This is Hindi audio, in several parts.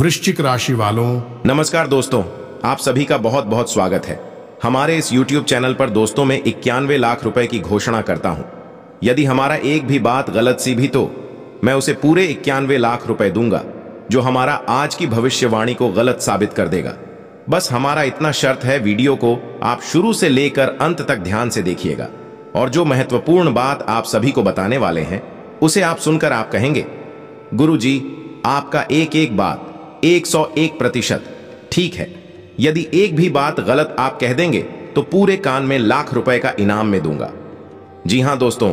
वृश्चिक राशि वालों नमस्कार दोस्तों आप सभी का बहुत बहुत स्वागत है हमारे इस YouTube चैनल पर दोस्तों में इक्यानवे लाख रुपए की घोषणा करता हूं यदि हमारा एक भी बात गलत सी भी तो मैं उसे पूरे इक्यानवे लाख रुपए दूंगा जो हमारा आज की भविष्यवाणी को गलत साबित कर देगा बस हमारा इतना शर्त है वीडियो को आप शुरू से लेकर अंत तक ध्यान से देखिएगा और जो महत्वपूर्ण बात आप सभी को बताने वाले हैं उसे आप सुनकर आप कहेंगे गुरु जी आपका एक एक बात 101 प्रतिशत ठीक है यदि एक भी बात गलत आप कह देंगे तो पूरे कान में लाख रुपए का इनाम में दूंगा जी हाँ दोस्तों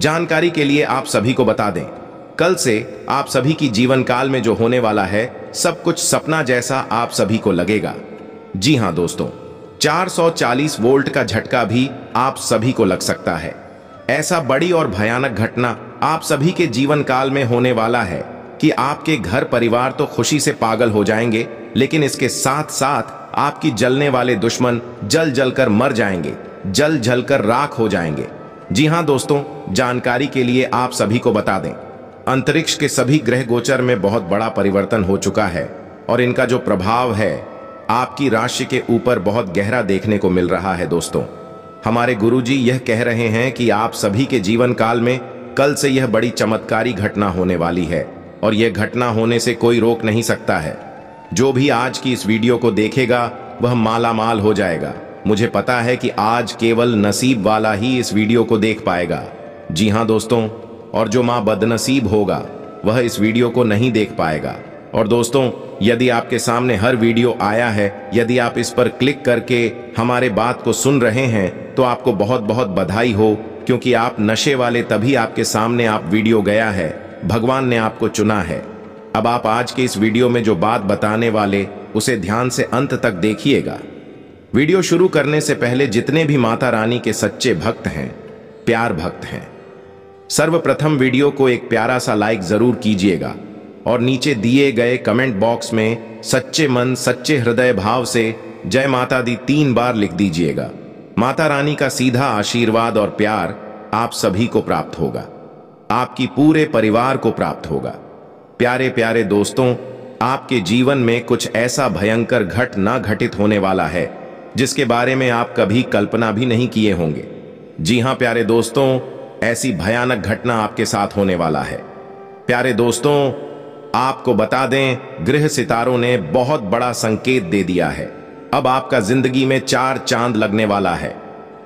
जानकारी के लिए आप सभी को बता दें कल से आप सभी की जीवन काल में जो होने वाला है सब कुछ सपना जैसा आप सभी को लगेगा जी हाँ दोस्तों 440 वोल्ट का झटका भी आप सभी को लग सकता है ऐसा बड़ी और भयानक घटना आप सभी के जीवन काल में होने वाला है कि आपके घर परिवार तो खुशी से पागल हो जाएंगे लेकिन इसके साथ साथ आपकी जलने वाले दुश्मन जल जल कर मर जाएंगे जल जल कर राख हो जाएंगे जी हाँ दोस्तों जानकारी के लिए आप सभी को बता दें अंतरिक्ष के सभी ग्रह गोचर में बहुत बड़ा परिवर्तन हो चुका है और इनका जो प्रभाव है आपकी राशि के ऊपर बहुत गहरा देखने को मिल रहा है दोस्तों हमारे गुरुजी यह कह रहे हैं कि आप सभी के जीवन काल में कल से यह बड़ी चमत्कारी घटना होने वाली है और यह घटना होने से कोई रोक नहीं सकता है जो भी आज की इस वीडियो को देखेगा वह माला माल हो जाएगा मुझे पता है कि आज केवल नसीब वाला ही इस वीडियो को देख पाएगा जी हाँ दोस्तों और जो माँ बदनसीब होगा वह इस वीडियो को नहीं देख पाएगा और दोस्तों यदि आपके सामने हर वीडियो आया है यदि आप इस पर क्लिक करके हमारे बात को सुन रहे हैं तो आपको बहुत बहुत बधाई हो क्योंकि आप नशे वाले तभी आपके सामने आप वीडियो गया है भगवान ने आपको चुना है अब आप आज के इस वीडियो में जो बात बताने वाले उसे ध्यान से अंत तक देखिएगा वीडियो शुरू करने से पहले जितने भी माता रानी के सच्चे भक्त हैं प्यार भक्त हैं सर्वप्रथम वीडियो को एक प्यारा सा लाइक जरूर कीजिएगा और नीचे दिए गए कमेंट बॉक्स में सच्चे मन सच्चे हृदय भाव से जय माता दी तीन बार लिख दीजिएगा माता रानी का सीधा आशीर्वाद और प्यार आप सभी को प्राप्त होगा आपकी पूरे परिवार को प्राप्त होगा प्यारे प्यारे दोस्तों आपके जीवन में कुछ ऐसा भयंकर घट ना घटित होने वाला है जिसके बारे में आप कभी कल्पना भी नहीं किए होंगे जी हां प्यारे दोस्तों ऐसी भयानक घटना आपके साथ होने वाला है प्यारे दोस्तों आपको बता दें गृह सितारों ने बहुत बड़ा संकेत दे दिया है अब आपका जिंदगी में चार चांद लगने वाला है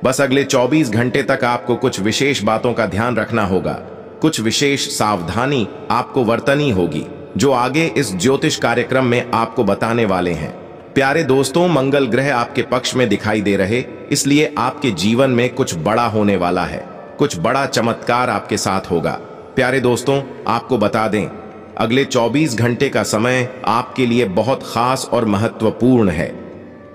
बस अगले 24 घंटे तक आपको कुछ विशेष बातों का ध्यान रखना होगा कुछ विशेष सावधानी आपको वर्तनी होगी जो आगे इस ज्योतिष कार्यक्रम में आपको बताने वाले हैं प्यारे दोस्तों मंगल ग्रह आपके पक्ष में दिखाई दे रहे इसलिए आपके जीवन में कुछ बड़ा होने वाला है कुछ बड़ा चमत्कार आपके साथ होगा प्यारे दोस्तों आपको बता दें अगले 24 घंटे का समय आपके लिए बहुत खास और महत्वपूर्ण है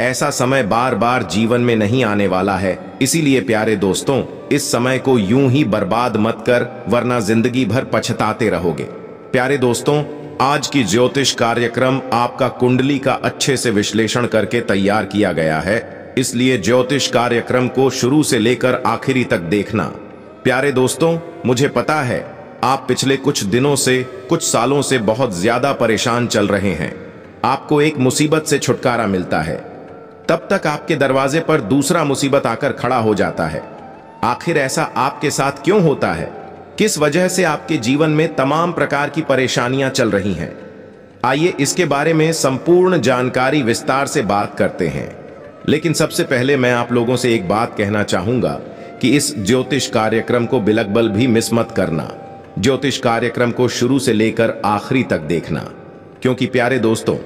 ऐसा समय बार बार जीवन में नहीं आने वाला है इसीलिए प्यारे दोस्तों इस समय को यूं ही बर्बाद मत कर वरना जिंदगी भर पछताते रहोगे प्यारे दोस्तों आज की ज्योतिष कार्यक्रम आपका कुंडली का अच्छे से विश्लेषण करके तैयार किया गया है इसलिए ज्योतिष कार्यक्रम को शुरू से लेकर आखिरी तक देखना प्यारे दोस्तों मुझे पता है आप पिछले कुछ दिनों से कुछ सालों से बहुत ज्यादा परेशान चल रहे हैं आपको एक मुसीबत से छुटकारा मिलता है तब तक आपके दरवाजे पर दूसरा मुसीबत आकर खड़ा हो जाता है आखिर ऐसा आपके साथ क्यों होता है किस वजह से आपके जीवन में तमाम प्रकार की परेशानियां चल रही हैं आइए इसके बारे में संपूर्ण जानकारी विस्तार से बात करते हैं लेकिन सबसे पहले मैं आप लोगों से एक बात कहना चाहूंगा कि इस ज्योतिष कार्यक्रम को बिलकबल भी मिस मत करना ज्योतिष कार्यक्रम को शुरू से लेकर आखिरी तक देखना क्योंकि प्यारे दोस्तों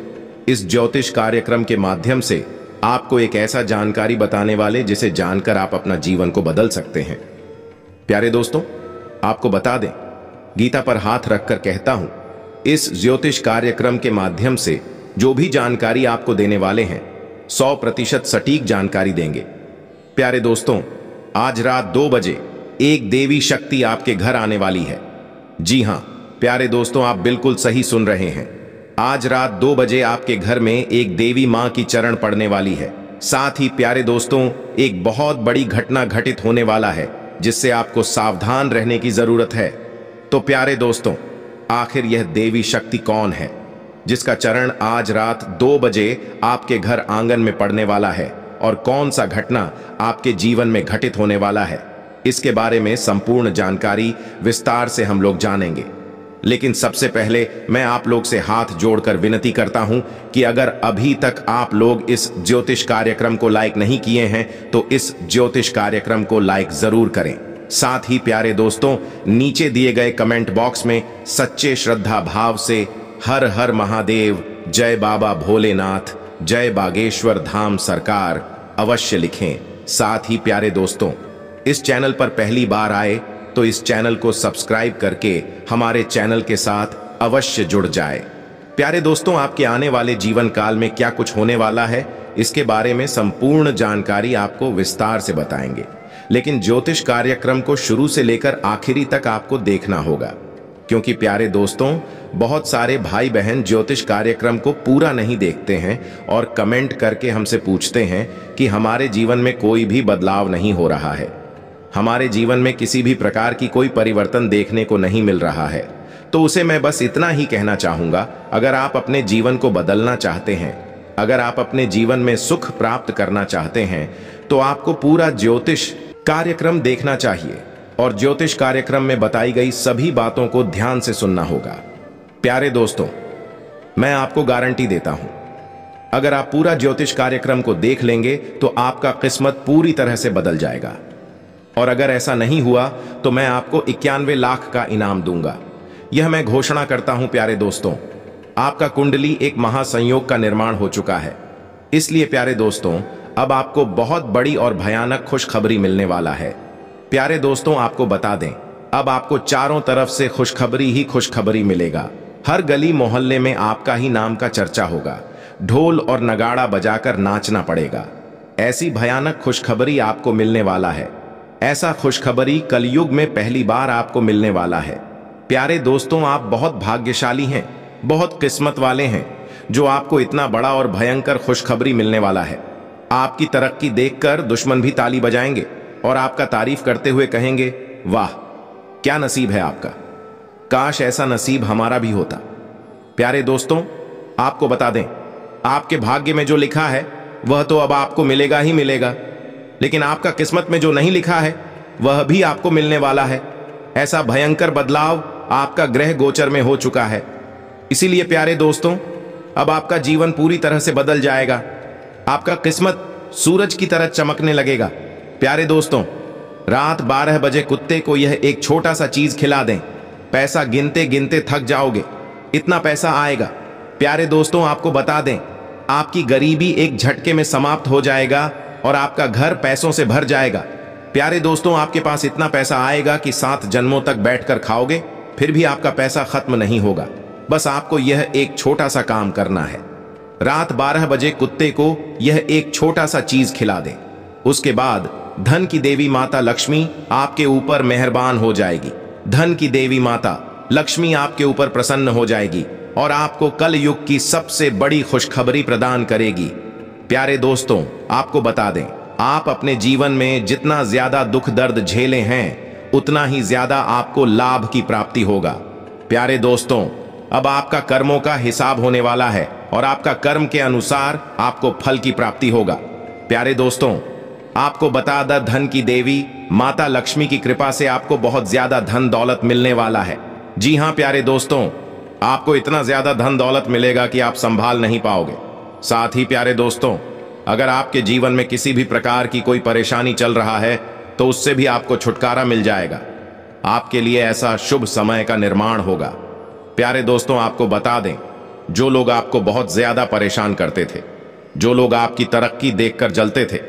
इस ज्योतिष कार्यक्रम के माध्यम से आपको एक ऐसा जानकारी बताने वाले जिसे जानकर आप अपना जीवन को बदल सकते हैं प्यारे दोस्तों आपको बता दें गीता पर हाथ रखकर कहता हूं इस ज्योतिष कार्यक्रम के माध्यम से जो भी जानकारी आपको देने वाले हैं सौ प्रतिशत सटीक जानकारी देंगे प्यारे दोस्तों आज रात दो बजे एक देवी शक्ति आपके घर आने वाली है जी हां प्यारे दोस्तों आप बिल्कुल सही सुन रहे हैं आज रात दो बजे आपके घर में एक देवी माँ की चरण पड़ने वाली है साथ ही प्यारे दोस्तों एक बहुत बड़ी घटना घटित होने वाला है जिससे आपको सावधान रहने की जरूरत है तो प्यारे दोस्तों आखिर यह देवी शक्ति कौन है जिसका चरण आज रात दो बजे आपके घर आंगन में पड़ने वाला है और कौन सा घटना आपके जीवन में घटित होने वाला है इसके बारे में संपूर्ण जानकारी विस्तार से हम लोग जानेंगे लेकिन सबसे पहले मैं आप लोग से हाथ जोड़कर विनती करता हूं कि अगर अभी तक आप लोग इस ज्योतिष कार्यक्रम को लाइक नहीं किए हैं तो इस ज्योतिष कार्यक्रम को लाइक जरूर करें साथ ही प्यारे दोस्तों नीचे दिए गए कमेंट बॉक्स में सच्चे श्रद्धा भाव से हर हर महादेव जय बाबा भोलेनाथ जय बागेश्वर धाम सरकार अवश्य लिखें साथ ही प्यारे दोस्तों इस चैनल पर पहली बार आए तो इस चैनल को सब्सक्राइब करके हमारे चैनल के साथ अवश्य जुड़ जाए प्यारे दोस्तों आपके आने वाले जीवन काल में क्या कुछ होने वाला है इसके बारे में संपूर्ण जानकारी आपको विस्तार से बताएंगे लेकिन ज्योतिष कार्यक्रम को शुरू से लेकर आखिरी तक आपको देखना होगा क्योंकि प्यारे दोस्तों बहुत सारे भाई बहन ज्योतिष कार्यक्रम को पूरा नहीं देखते हैं और कमेंट करके हमसे पूछते हैं कि हमारे जीवन में कोई भी बदलाव नहीं हो रहा है हमारे जीवन में किसी भी प्रकार की कोई परिवर्तन देखने को नहीं मिल रहा है तो उसे मैं बस इतना ही कहना चाहूंगा अगर आप अपने जीवन को बदलना चाहते हैं अगर आप अपने जीवन में सुख प्राप्त करना चाहते हैं तो आपको पूरा ज्योतिष कार्यक्रम देखना चाहिए और ज्योतिष कार्यक्रम में बताई गई सभी बातों को ध्यान से सुनना होगा प्यारे दोस्तों मैं आपको गारंटी देता हूं अगर आप पूरा ज्योतिष कार्यक्रम को देख लेंगे तो आपका किस्मत पूरी तरह से बदल जाएगा और अगर ऐसा नहीं हुआ तो मैं आपको इक्यानवे लाख का इनाम दूंगा यह मैं घोषणा करता हूं प्यारे दोस्तों आपका कुंडली एक महासंयोग का निर्माण हो चुका है इसलिए प्यारे दोस्तों अब आपको बहुत बड़ी और भयानक खुशखबरी मिलने वाला है प्यारे दोस्तों आपको बता दें अब आपको चारों तरफ से खुशखबरी ही खुशखबरी मिलेगा हर गली मोहल्ले में आपका ही नाम का चर्चा होगा ढोल और नगाड़ा बजाकर नाचना पड़ेगा ऐसी भयानक खुशखबरी आपको मिलने वाला है ऐसा खुशखबरी कलयुग में पहली बार आपको मिलने वाला है प्यारे दोस्तों आप बहुत भाग्यशाली हैं बहुत किस्मत वाले हैं जो आपको इतना बड़ा और भयंकर खुशखबरी मिलने वाला है आपकी तरक्की देखकर दुश्मन भी ताली बजाएंगे और आपका तारीफ करते हुए कहेंगे वाह क्या नसीब है आपका काश ऐसा नसीब हमारा भी होता प्यारे दोस्तों आपको बता दें आपके भाग्य में जो लिखा है वह तो अब आपको मिलेगा ही मिलेगा लेकिन आपका किस्मत में जो नहीं लिखा है वह भी आपको मिलने वाला है ऐसा भयंकर बदलाव आपका ग्रह गोचर में हो चुका है इसीलिए प्यारे दोस्तों अब आपका जीवन पूरी तरह से बदल जाएगा आपका किस्मत सूरज की तरह चमकने लगेगा प्यारे दोस्तों रात 12 बजे कुत्ते को यह एक छोटा सा चीज खिला दें पैसा गिनते गिनते थक जाओगे इतना पैसा आएगा प्यारे दोस्तों आपको बता दें आपकी गरीबी एक झटके में समाप्त हो जाएगा और आपका घर पैसों से भर जाएगा प्यारे दोस्तों आपके पास इतना पैसा आएगा कि सात जन्मों तक बैठकर खाओगे फिर भी आपका पैसा खत्म नहीं होगा बस आपको यह एक छोटा सा काम करना है रात 12 बजे कुत्ते को यह एक छोटा सा चीज खिला दें उसके बाद धन की देवी माता लक्ष्मी आपके ऊपर मेहरबान हो जाएगी धन की देवी माता लक्ष्मी आपके ऊपर प्रसन्न हो जाएगी और आपको कल युग की सबसे बड़ी खुशखबरी प्रदान करेगी प्यारे दोस्तों आपको बता दें आप अपने जीवन में जितना ज्यादा दुख दर्द झेले हैं उतना ही ज्यादा आपको लाभ की प्राप्ति होगा प्यारे दोस्तों अब आपका कर्मों का हिसाब होने वाला है और आपका कर्म के अनुसार आपको फल की प्राप्ति होगा प्यारे दोस्तों आपको बता दा धन की देवी माता लक्ष्मी की कृपा से आपको बहुत ज्यादा धन दौलत मिलने वाला है जी हाँ प्यारे दोस्तों आपको इतना ज्यादा धन दौलत मिलेगा कि आप संभाल नहीं पाओगे साथ ही प्यारे दोस्तों अगर आपके जीवन में किसी भी प्रकार की कोई परेशानी चल रहा है तो उससे भी आपको छुटकारा मिल जाएगा आपके लिए ऐसा शुभ समय का निर्माण होगा प्यारे दोस्तों आपको बता दें जो लोग आपको बहुत ज़्यादा परेशान करते थे जो लोग आपकी तरक्की देखकर जलते थे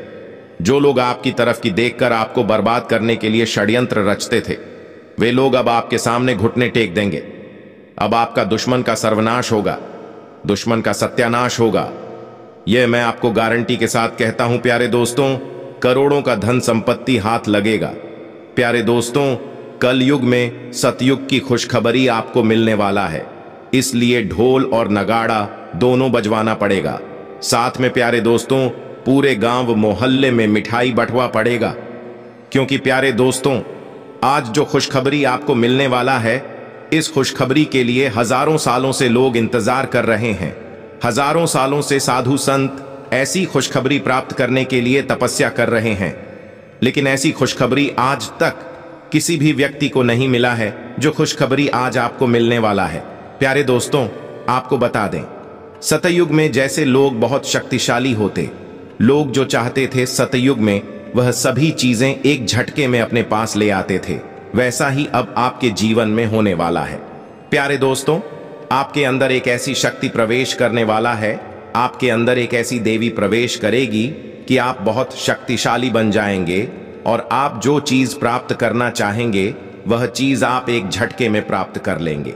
जो लोग आपकी तरफ की देखकर आपको बर्बाद करने के लिए षड्यंत्र रचते थे वे लोग अब आपके सामने घुटने टेक देंगे अब आपका दुश्मन का सर्वनाश होगा दुश्मन का सत्यानाश होगा यह मैं आपको गारंटी के साथ कहता हूं प्यारे दोस्तों करोड़ों का धन संपत्ति हाथ लगेगा प्यारे दोस्तों कल युग में सतयुग की खुशखबरी आपको मिलने वाला है इसलिए ढोल और नगाड़ा दोनों बजवाना पड़ेगा साथ में प्यारे दोस्तों पूरे गांव मोहल्ले में मिठाई बंटवा पड़ेगा क्योंकि प्यारे दोस्तों आज जो खुशखबरी आपको मिलने वाला है इस खुशखबरी के लिए हजारों सालों से लोग इंतजार कर रहे हैं हजारों सालों से साधु संत ऐसी खुशखबरी प्राप्त करने के लिए तपस्या कर रहे हैं लेकिन ऐसी खुशखबरी आज तक किसी भी व्यक्ति को नहीं मिला है जो खुशखबरी आज आपको मिलने वाला है प्यारे दोस्तों आपको बता दें सतयुग में जैसे लोग बहुत शक्तिशाली होते लोग जो चाहते थे सतयुग में वह सभी चीजें एक झटके में अपने पास ले आते थे वैसा ही अब आपके जीवन में होने वाला है प्यारे दोस्तों आपके अंदर एक ऐसी शक्ति प्रवेश करने वाला है आपके अंदर एक ऐसी देवी प्रवेश करेगी कि आप बहुत शक्तिशाली बन जाएंगे और आप जो चीज प्राप्त करना चाहेंगे वह चीज आप एक झटके में प्राप्त कर लेंगे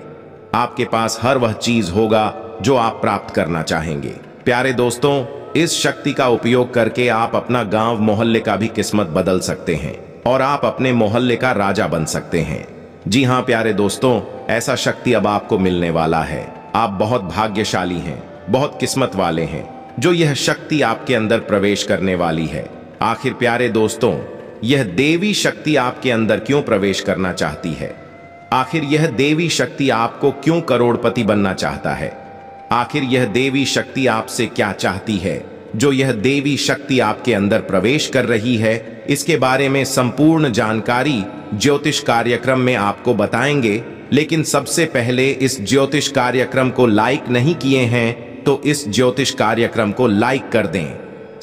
आपके पास हर वह चीज होगा जो आप प्राप्त करना चाहेंगे प्यारे दोस्तों इस शक्ति का उपयोग करके आप अपना गांव मोहल्ले का भी किस्मत बदल सकते हैं और आप अपने मोहल्ले का राजा बन सकते हैं जी हाँ प्यारे दोस्तों ऐसा शक्ति अब आपको मिलने वाला है आप बहुत भाग्यशाली हैं बहुत किस्मत वाले हैं जो यह शक्ति आपके अंदर प्रवेश करने वाली है आखिर प्यारे दोस्तों यह देवी शक्ति आपके अंदर क्यों प्रवेश करना चाहती है आखिर यह देवी शक्ति आपको क्यों करोड़पति बनना चाहता है आखिर यह देवी शक्ति आपसे क्या चाहती है जो यह देवी शक्ति आपके अंदर प्रवेश कर रही है इसके बारे में संपूर्ण जानकारी ज्योतिष कार्यक्रम में आपको बताएंगे लेकिन सबसे पहले इस ज्योतिष कार्यक्रम को लाइक नहीं किए हैं तो इस ज्योतिष कार्यक्रम को लाइक कर दें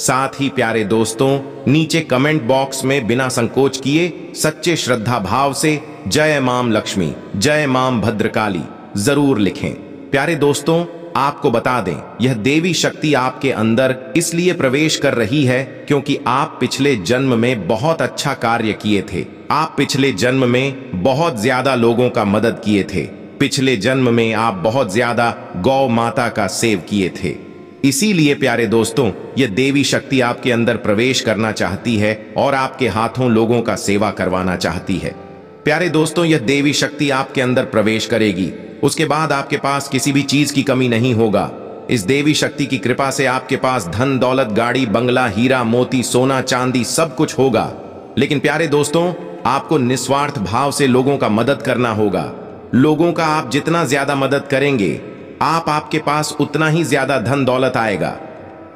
साथ ही प्यारे दोस्तों नीचे कमेंट बॉक्स में बिना संकोच किए सच्चे श्रद्धा भाव से जय माम लक्ष्मी जय माम भद्रकाली जरूर लिखें प्यारे दोस्तों आपको बता दें यह देवी शक्ति आपके अंदर इसलिए प्रवेश कर रही है क्योंकि आप पिछले जन्म में बहुत अच्छा कार्य किए थे आप पिछले जन्म में बहुत ज्यादा लोगों का मदद किए थे पिछले जन्म में आप बहुत ज्यादा गौ माता का सेव किए थे इसीलिए प्यारे दोस्तों यह देवी शक्ति आपके अंदर प्रवेश करना चाहती है और आपके हाथों लोगों का सेवा करवाना चाहती है प्यारे दोस्तों यह देवी शक्ति आपके अंदर प्रवेश करेगी उसके बाद आपके पास किसी भी चीज की कमी नहीं होगा इस देवी शक्ति की कृपा से आपके पास धन दौलत गाड़ी बंगला हीरा मोती सोना चांदी सब कुछ होगा लेकिन प्यारे दोस्तों आपको निस्वार्थ भाव से लोगों का मदद करना होगा लोगों का आप जितना ज्यादा मदद करेंगे आप आपके पास उतना ही ज्यादा धन दौलत आएगा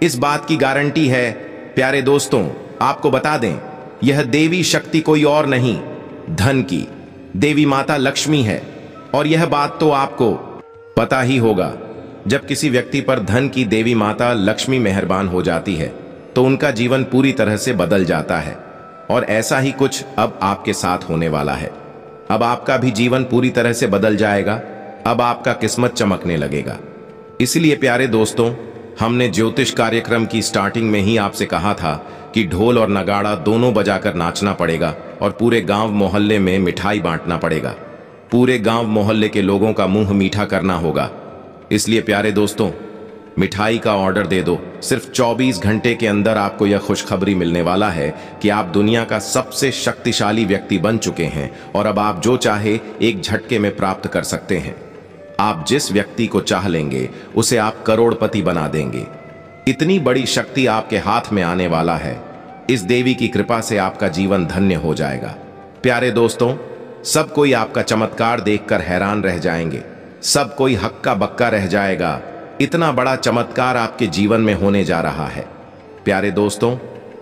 इस बात की गारंटी है प्यारे दोस्तों आपको बता दें यह देवी शक्ति कोई और नहीं धन की देवी माता लक्ष्मी है और यह बात तो आपको पता ही होगा जब किसी व्यक्ति पर धन की देवी माता लक्ष्मी मेहरबान हो जाती है तो उनका जीवन पूरी तरह से बदल जाता है और ऐसा ही कुछ अब आपके साथ होने वाला है अब आपका भी जीवन पूरी तरह से बदल जाएगा अब आपका किस्मत चमकने लगेगा इसलिए प्यारे दोस्तों हमने ज्योतिष कार्यक्रम की स्टार्टिंग में ही आपसे कहा था कि ढोल और नगाड़ा दोनों बजाकर नाचना पड़ेगा और पूरे गांव मोहल्ले में मिठाई बांटना पड़ेगा पूरे गांव मोहल्ले के लोगों का मुंह मीठा करना होगा इसलिए प्यारे दोस्तों मिठाई का ऑर्डर दे दो सिर्फ 24 घंटे के अंदर आपको यह खुशखबरी मिलने वाला है कि आप दुनिया का सबसे शक्तिशाली व्यक्ति बन चुके हैं और अब आप जो चाहे एक झटके में प्राप्त कर सकते हैं आप जिस व्यक्ति को चाह लेंगे उसे आप करोड़पति बना देंगे इतनी बड़ी शक्ति आपके हाथ में आने वाला है इस देवी की कृपा से आपका जीवन धन्य हो जाएगा प्यारे दोस्तों सब कोई आपका चमत्कार देखकर हैरान रह जाएंगे सब कोई हक्का बक्का रह जाएगा इतना बड़ा चमत्कार आपके जीवन में होने जा रहा है प्यारे दोस्तों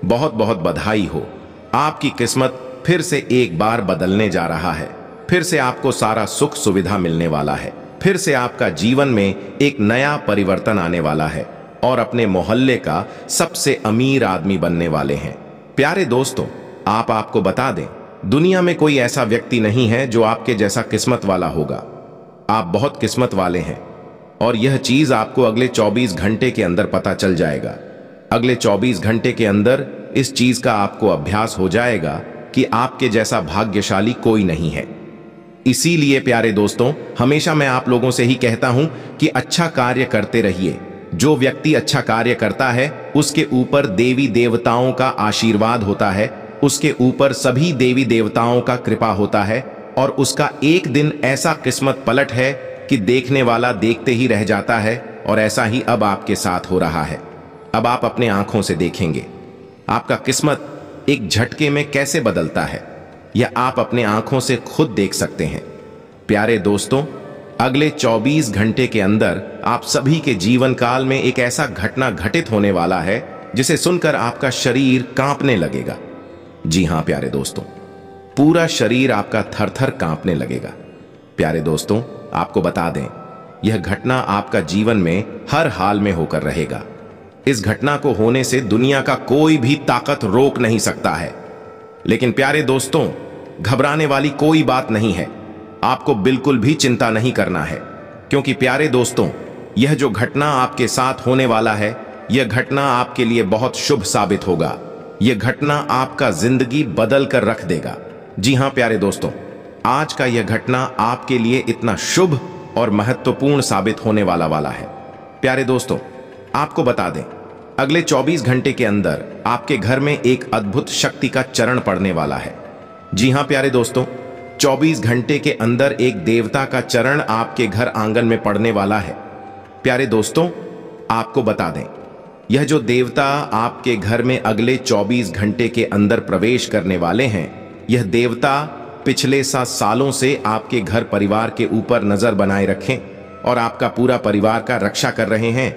बहुत बहुत बधाई हो आपकी किस्मत फिर से एक बार बदलने जा रहा है फिर से आपको सारा सुख सुविधा मिलने वाला है फिर से आपका जीवन में एक नया परिवर्तन आने वाला है और अपने मोहल्ले का सबसे अमीर आदमी बनने वाले हैं प्यारे दोस्तों आप आपको बता दें दुनिया में कोई ऐसा व्यक्ति नहीं है जो आपके जैसा किस्मत वाला होगा आप बहुत किस्मत वाले हैं और यह चीज आपको अगले 24 घंटे के अंदर पता चल जाएगा अगले 24 घंटे के अंदर इस चीज का आपको अभ्यास हो जाएगा कि आपके जैसा भाग्यशाली कोई नहीं है इसीलिए प्यारे दोस्तों हमेशा मैं आप लोगों से ही कहता हूं कि अच्छा कार्य करते रहिए जो व्यक्ति अच्छा कार्य करता है उसके ऊपर देवी देवताओं का आशीर्वाद होता है उसके ऊपर सभी देवी देवताओं का कृपा होता है और उसका एक दिन ऐसा किस्मत पलट है कि देखने वाला देखते ही रह जाता है और ऐसा ही अब आपके साथ हो रहा है अब आप अपने आंखों से देखेंगे आपका किस्मत एक झटके में कैसे बदलता है यह आप अपने आंखों से खुद देख सकते हैं प्यारे दोस्तों अगले 24 घंटे के अंदर आप सभी के जीवन काल में एक ऐसा घटना घटित होने वाला है जिसे सुनकर आपका शरीर कांपने लगेगा जी हां प्यारे दोस्तों पूरा शरीर आपका थर थर कांपने लगेगा प्यारे दोस्तों आपको बता दें यह घटना आपका जीवन में हर हाल में होकर रहेगा इस घटना को होने से दुनिया का कोई भी ताकत रोक नहीं सकता है लेकिन प्यारे दोस्तों घबराने वाली कोई बात नहीं है आपको बिल्कुल भी चिंता नहीं करना है क्योंकि प्यारे दोस्तों यह जो घटना आपके साथ होने वाला है यह घटना आपके लिए बहुत शुभ साबित होगा यह घटना आपका जिंदगी बदल कर रख देगा जी हां प्यारे दोस्तों आज का यह घटना आपके लिए इतना शुभ और महत्वपूर्ण साबित होने वाला वाला है प्यारे दोस्तों आपको बता दें अगले 24 घंटे के अंदर आपके घर में एक अद्भुत शक्ति का चरण पड़ने वाला है जी हां प्यारे दोस्तों 24 घंटे के अंदर एक देवता का चरण आपके घर आंगन में पड़ने वाला है प्यारे दोस्तों आपको बता दें यह जो देवता आपके घर में अगले 24 घंटे के अंदर प्रवेश करने वाले हैं यह देवता पिछले सात सालों से आपके घर परिवार के ऊपर नज़र बनाए रखें और आपका पूरा परिवार का रक्षा कर रहे हैं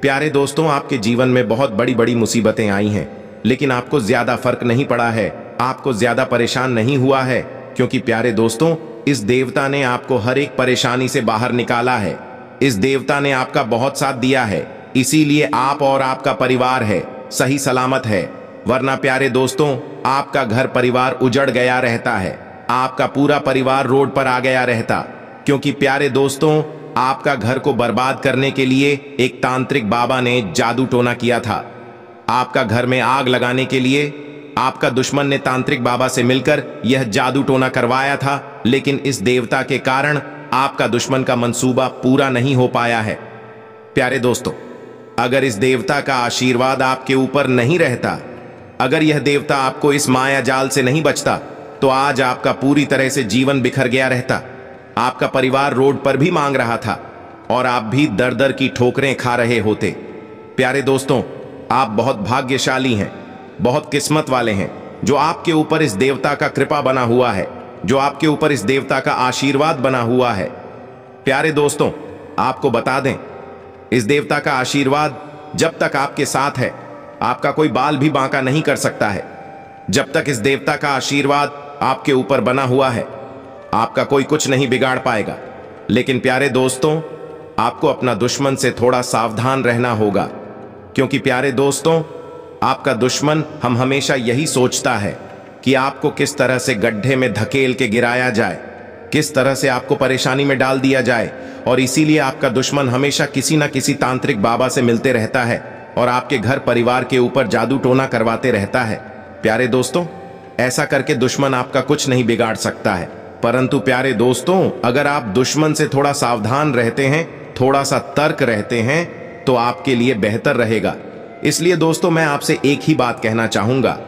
प्यारे दोस्तों आपके जीवन में बहुत बड़ी बड़ी मुसीबतें आई हैं लेकिन आपको ज़्यादा फर्क नहीं पड़ा है आपको ज़्यादा परेशान नहीं हुआ है क्योंकि प्यारे दोस्तों इस देवता ने आपको हर एक परेशानी से बाहर निकाला है इस देवता ने आपका बहुत साथ दिया है इसीलिए आप और आपका परिवार है सही सलामत है वरना प्यारे दोस्तों आपका घर परिवार उजड़ गया रहता है आपका पूरा परिवार रोड पर आ गया रहता क्योंकि प्यारे दोस्तों आपका घर को बर्बाद करने के लिए एक तांत्रिक बाबा ने जादू टोना किया था आपका घर में आग लगाने के लिए आपका दुश्मन ने तांत्रिक बाबा से मिलकर यह जादू टोना करवाया था लेकिन इस देवता के कारण आपका दुश्मन का मंसूबा पूरा नहीं हो पाया है प्यारे दोस्तों अगर इस देवता का आशीर्वाद आपके ऊपर नहीं रहता अगर यह देवता आपको इस माया जाल से नहीं बचता तो आज आपका पूरी तरह से जीवन बिखर गया रहता आपका परिवार रोड पर भी मांग रहा था और आप भी दर दर की ठोकरें खा रहे होते प्यारे दोस्तों आप बहुत भाग्यशाली हैं बहुत किस्मत वाले हैं जो आपके ऊपर इस देवता का कृपा बना हुआ है जो आपके ऊपर इस देवता का आशीर्वाद बना हुआ है प्यारे दोस्तों आपको बता दें इस देवता का आशीर्वाद जब तक आपके साथ है आपका कोई बाल भी बांका नहीं कर सकता है जब तक इस देवता का आशीर्वाद आपके ऊपर बना हुआ है आपका कोई कुछ नहीं बिगाड़ पाएगा लेकिन प्यारे दोस्तों आपको अपना दुश्मन से थोड़ा सावधान रहना होगा क्योंकि प्यारे दोस्तों आपका दुश्मन हम हमेशा यही सोचता है कि आपको किस तरह से गड्ढे में धकेल के गिराया जाए किस तरह से आपको परेशानी में डाल दिया जाए और इसीलिए आपका दुश्मन हमेशा किसी ना किसी तांत्रिक बाबा से मिलते रहता है और आपके घर परिवार के ऊपर जादू टोना करवाते रहता है प्यारे दोस्तों ऐसा करके दुश्मन आपका कुछ नहीं बिगाड़ सकता है परंतु प्यारे दोस्तों अगर आप दुश्मन से थोड़ा सावधान रहते हैं थोड़ा सा तर्क रहते हैं तो आपके लिए बेहतर रहेगा इसलिए दोस्तों मैं आपसे एक ही बात कहना चाहूंगा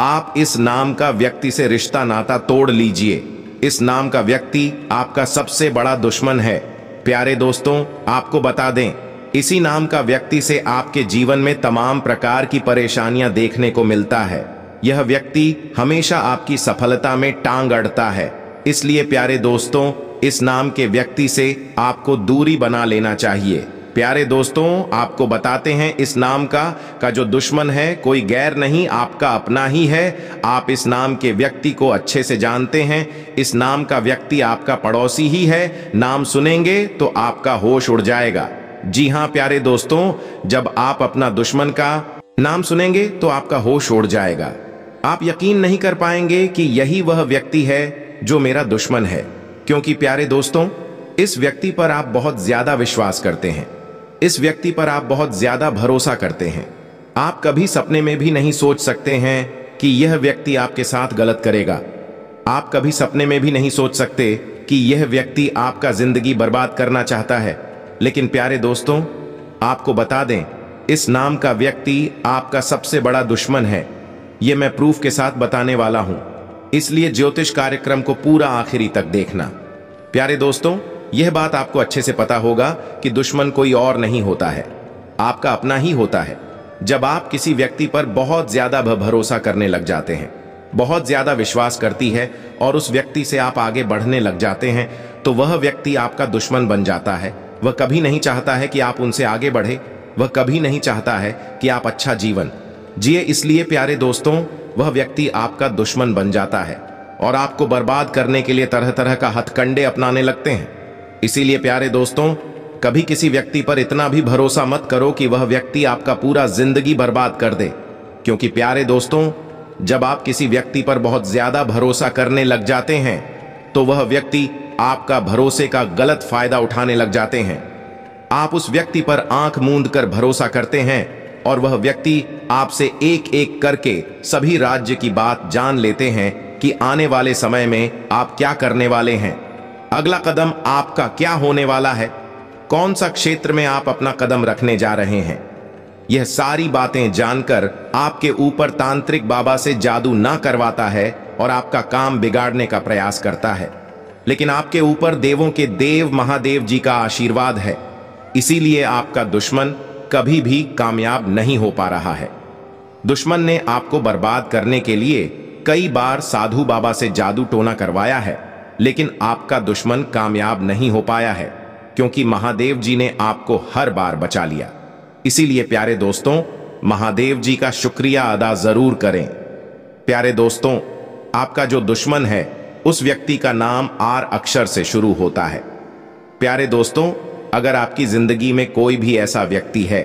आप इस नाम का व्यक्ति से रिश्ता नाता तोड़ लीजिए इस नाम का व्यक्ति आपका सबसे बड़ा दुश्मन है प्यारे दोस्तों आपको बता दें इसी नाम का व्यक्ति से आपके जीवन में तमाम प्रकार की परेशानियां देखने को मिलता है यह व्यक्ति हमेशा आपकी सफलता में टांग अड़ता है इसलिए प्यारे दोस्तों इस नाम के व्यक्ति से आपको दूरी बना लेना चाहिए प्यारे दोस्तों आपको बताते हैं इस नाम का का जो दुश्मन है कोई गैर नहीं आपका अपना ही है आप इस नाम के व्यक्ति को अच्छे से जानते हैं इस नाम का व्यक्ति आपका पड़ोसी ही है नाम सुनेंगे तो आपका होश उड़ जाएगा जी हाँ प्यारे दोस्तों जब आप अपना दुश्मन का नाम सुनेंगे तो आपका होश उड़ जाएगा आप यकीन नहीं कर पाएंगे कि यही वह व्यक्ति है जो मेरा दुश्मन है क्योंकि प्यारे दोस्तों इस व्यक्ति पर आप बहुत ज्यादा विश्वास करते हैं इस व्यक्ति पर आप बहुत ज्यादा भरोसा करते हैं आप कभी सपने में भी नहीं सोच सकते हैं कि यह व्यक्ति आपके साथ गलत करेगा आप कभी सपने में भी नहीं सोच सकते कि यह व्यक्ति आपका जिंदगी बर्बाद करना चाहता है लेकिन प्यारे दोस्तों आपको बता दें इस नाम का व्यक्ति आपका सबसे बड़ा दुश्मन है यह मैं प्रूफ के साथ बताने वाला हूं इसलिए ज्योतिष कार्यक्रम को पूरा आखिरी तक देखना प्यारे दोस्तों यह बात आपको अच्छे से पता होगा कि दुश्मन कोई और नहीं होता है आपका अपना ही होता है जब आप किसी व्यक्ति पर बहुत ज्यादा भरोसा करने लग जाते हैं बहुत ज्यादा विश्वास करती है और उस व्यक्ति से आप आगे बढ़ने लग जाते हैं तो वह व्यक्ति आपका दुश्मन बन जाता है वह कभी नहीं चाहता है कि आप उनसे आगे बढ़े वह कभी नहीं चाहता है कि आप अच्छा जीवन जिए इसलिए प्यारे दोस्तों वह व्यक्ति आपका दुश्मन बन जाता है और आपको बर्बाद करने के लिए तरह तरह का हथकंडे अपनाने लगते हैं इसीलिए प्यारे दोस्तों कभी किसी व्यक्ति पर इतना भी भरोसा मत करो कि वह व्यक्ति आपका पूरा जिंदगी बर्बाद कर दे क्योंकि प्यारे दोस्तों जब आप किसी व्यक्ति पर बहुत ज्यादा भरोसा करने लग जाते हैं तो वह व्यक्ति आपका भरोसे का गलत फायदा उठाने लग जाते हैं आप उस व्यक्ति पर आंख मूंद कर भरोसा करते हैं और वह व्यक्ति आपसे एक एक करके सभी राज्य की बात जान लेते हैं कि आने वाले समय में आप क्या करने वाले हैं अगला कदम आपका क्या होने वाला है कौन सा क्षेत्र में आप अपना कदम रखने जा रहे हैं यह सारी बातें जानकर आपके ऊपर तांत्रिक बाबा से जादू ना करवाता है और आपका काम बिगाड़ने का प्रयास करता है लेकिन आपके ऊपर देवों के देव महादेव जी का आशीर्वाद है इसीलिए आपका दुश्मन कभी भी कामयाब नहीं हो पा रहा है दुश्मन ने आपको बर्बाद करने के लिए कई बार साधु बाबा से जादू टोना करवाया है लेकिन आपका दुश्मन कामयाब नहीं हो पाया है क्योंकि महादेव जी ने आपको हर बार बचा लिया इसीलिए प्यारे दोस्तों महादेव जी का शुक्रिया अदा जरूर करें प्यारे दोस्तों आपका जो दुश्मन है उस व्यक्ति का नाम आर अक्षर से शुरू होता है प्यारे दोस्तों अगर आपकी जिंदगी में कोई भी ऐसा व्यक्ति है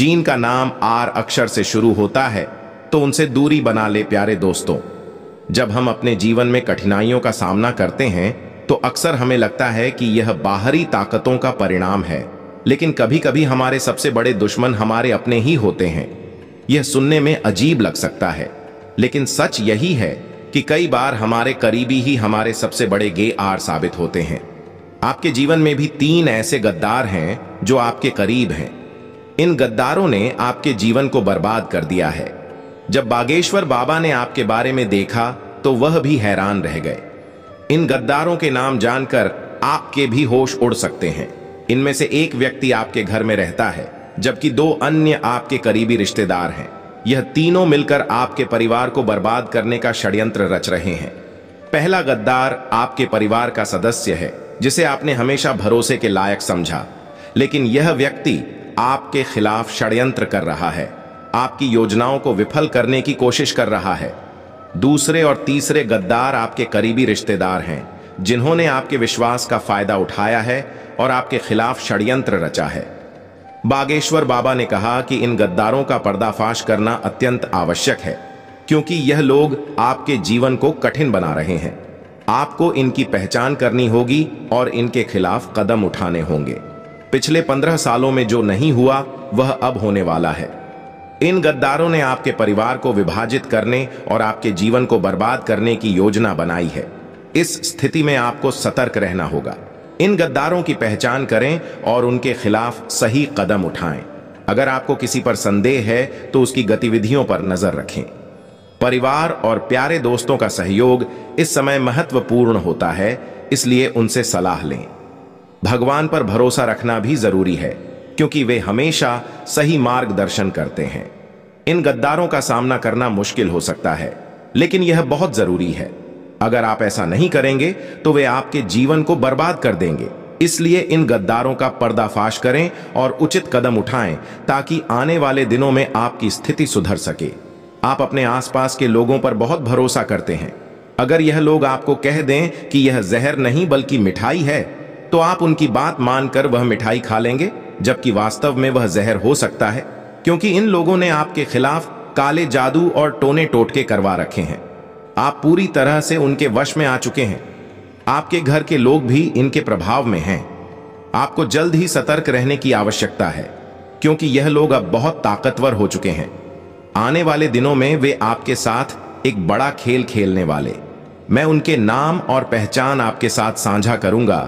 जीन का नाम आर अक्षर से शुरू होता है तो उनसे दूरी बना ले प्यारे दोस्तों जब हम अपने जीवन में कठिनाइयों का सामना करते हैं तो अक्सर हमें लगता है कि यह बाहरी ताकतों का परिणाम है लेकिन कभी कभी हमारे सबसे बड़े दुश्मन हमारे अपने ही होते हैं यह सुनने में अजीब लग सकता है लेकिन सच यही है कि कई बार हमारे करीबी ही हमारे सबसे बड़े गे आर साबित होते हैं आपके जीवन में भी तीन ऐसे गद्दार हैं जो आपके करीब हैं इन गद्दारों ने आपके जीवन को बर्बाद कर दिया है जब बागेश्वर बाबा ने आपके बारे में देखा तो वह भी हैरान रह गए इन गद्दारों के नाम जानकर आपके भी होश उड़ सकते हैं इनमें से एक व्यक्ति आपके घर में रहता है जबकि दो अन्य आपके करीबी रिश्तेदार हैं यह तीनों मिलकर आपके परिवार को बर्बाद करने का षड्यंत्र रच रहे हैं पहला गद्दार आपके परिवार का सदस्य है जिसे आपने हमेशा भरोसे के लायक समझा लेकिन यह व्यक्ति आपके खिलाफ षड्यंत्र कर रहा है आपकी योजनाओं को विफल करने की कोशिश कर रहा है दूसरे और तीसरे गद्दार आपके करीबी रिश्तेदार हैं जिन्होंने आपके विश्वास का फायदा उठाया है और आपके खिलाफ षड्यंत्र रचा है बागेश्वर बाबा ने कहा कि इन गद्दारों का पर्दाफाश करना अत्यंत आवश्यक है क्योंकि यह लोग आपके जीवन को कठिन बना रहे हैं आपको इनकी पहचान करनी होगी और इनके खिलाफ कदम उठाने होंगे पिछले पंद्रह सालों में जो नहीं हुआ वह अब होने वाला है इन गद्दारों ने आपके परिवार को विभाजित करने और आपके जीवन को बर्बाद करने की योजना बनाई है इस स्थिति में आपको सतर्क रहना होगा इन गद्दारों की पहचान करें और उनके खिलाफ सही कदम उठाएं। अगर आपको किसी पर संदेह है तो उसकी गतिविधियों पर नजर रखें परिवार और प्यारे दोस्तों का सहयोग इस समय महत्वपूर्ण होता है इसलिए उनसे सलाह लें भगवान पर भरोसा रखना भी जरूरी है क्योंकि वे हमेशा सही मार्गदर्शन करते हैं इन गद्दारों का सामना करना मुश्किल हो सकता है लेकिन यह बहुत जरूरी है अगर आप ऐसा नहीं करेंगे तो वे आपके जीवन को बर्बाद कर देंगे इसलिए इन गद्दारों का पर्दाफाश करें और उचित कदम उठाएं ताकि आने वाले दिनों में आपकी स्थिति सुधर सके आप अपने आसपास के लोगों पर बहुत भरोसा करते हैं अगर यह लोग आपको कह दें कि यह जहर नहीं बल्कि मिठाई है तो आप उनकी बात मानकर वह मिठाई खा लेंगे जबकि वास्तव में वह जहर हो सकता है क्योंकि इन लोगों ने आपके खिलाफ काले जादू और टोने टोटके करवा रखे हैं आप पूरी तरह से उनके वश में आ चुके हैं आपके घर के लोग भी इनके प्रभाव में हैं आपको जल्द ही सतर्क रहने की आवश्यकता है क्योंकि यह लोग अब बहुत ताकतवर हो चुके हैं आने वाले दिनों में वे आपके साथ एक बड़ा खेल खेलने वाले मैं उनके नाम और पहचान आपके साथ साझा करूंगा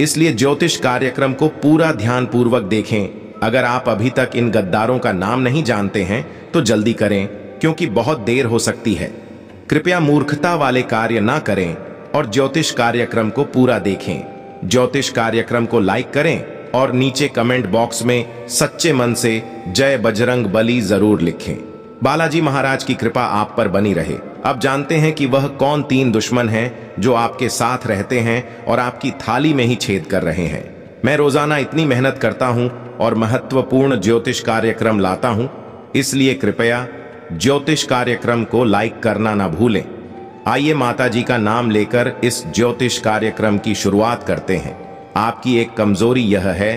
इसलिए ज्योतिष कार्यक्रम को पूरा ध्यान पूर्वक देखें अगर आप अभी तक इन गद्दारों का नाम नहीं जानते हैं तो जल्दी करें क्योंकि बहुत देर हो सकती है कृपया मूर्खता वाले कार्य ना करें और ज्योतिष कार्यक्रम को पूरा देखें ज्योतिष कार्यक्रम को लाइक करें और नीचे कमेंट बॉक्स में सच्चे मन से जय बजरंग बली जरूर लिखें बालाजी महाराज की कृपा आप पर बनी रहे अब जानते हैं कि वह कौन तीन दुश्मन हैं जो आपके साथ रहते हैं और आपकी थाली में ही छेद कर रहे हैं मैं रोजाना इतनी मेहनत करता हूं और महत्वपूर्ण ज्योतिष कार्यक्रम लाता हूं इसलिए कृपया ज्योतिष कार्यक्रम को लाइक करना ना भूलें आइए माता जी का नाम लेकर इस ज्योतिष कार्यक्रम की शुरुआत करते हैं आपकी एक कमजोरी यह है